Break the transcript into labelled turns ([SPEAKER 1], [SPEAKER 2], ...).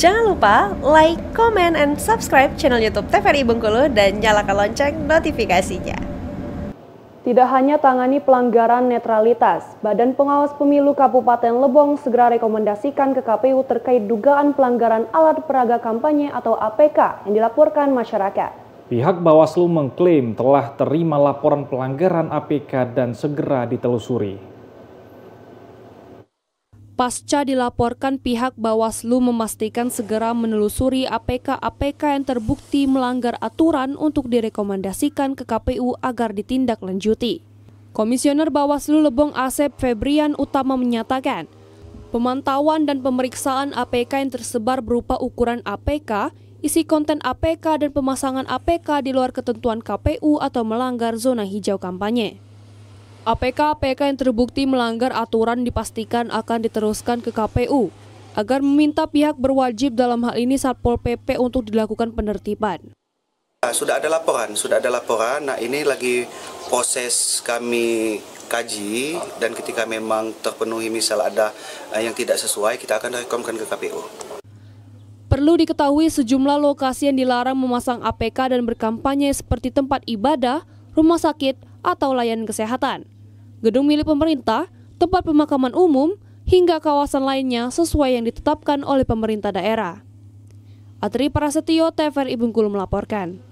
[SPEAKER 1] Jangan lupa like, comment, and subscribe channel YouTube TVRI Bengkulu dan nyalakan lonceng notifikasinya. Tidak hanya tangani pelanggaran netralitas, Badan Pengawas Pemilu Kabupaten Lebong segera rekomendasikan ke KPU terkait dugaan pelanggaran alat peraga kampanye atau APK yang dilaporkan masyarakat.
[SPEAKER 2] Pihak Bawaslu mengklaim telah terima laporan pelanggaran APK dan segera ditelusuri.
[SPEAKER 1] Pasca dilaporkan pihak Bawaslu memastikan segera menelusuri APK-APK yang terbukti melanggar aturan untuk direkomendasikan ke KPU agar ditindaklanjuti. Komisioner Bawaslu Lebong Asep Febrian Utama menyatakan, pemantauan dan pemeriksaan APK yang tersebar berupa ukuran APK, isi konten APK dan pemasangan APK di luar ketentuan KPU atau melanggar zona hijau kampanye. APK-APK yang terbukti melanggar aturan dipastikan akan diteruskan ke KPU agar meminta pihak berwajib dalam hal ini Satpol PP untuk dilakukan penertiban.
[SPEAKER 3] Ah, sudah ada laporan, sudah ada laporan. Nah ini lagi proses kami kaji dan ketika memang terpenuhi misal ada eh, yang tidak sesuai kita akan rekomkan ke KPU.
[SPEAKER 1] Perlu diketahui sejumlah lokasi yang dilarang memasang APK dan berkampanye seperti tempat ibadah, rumah sakit, atau layanan kesehatan, gedung milik pemerintah, tempat pemakaman umum, hingga kawasan lainnya sesuai yang ditetapkan oleh pemerintah daerah. Atri Prasetyo, TVRI melaporkan.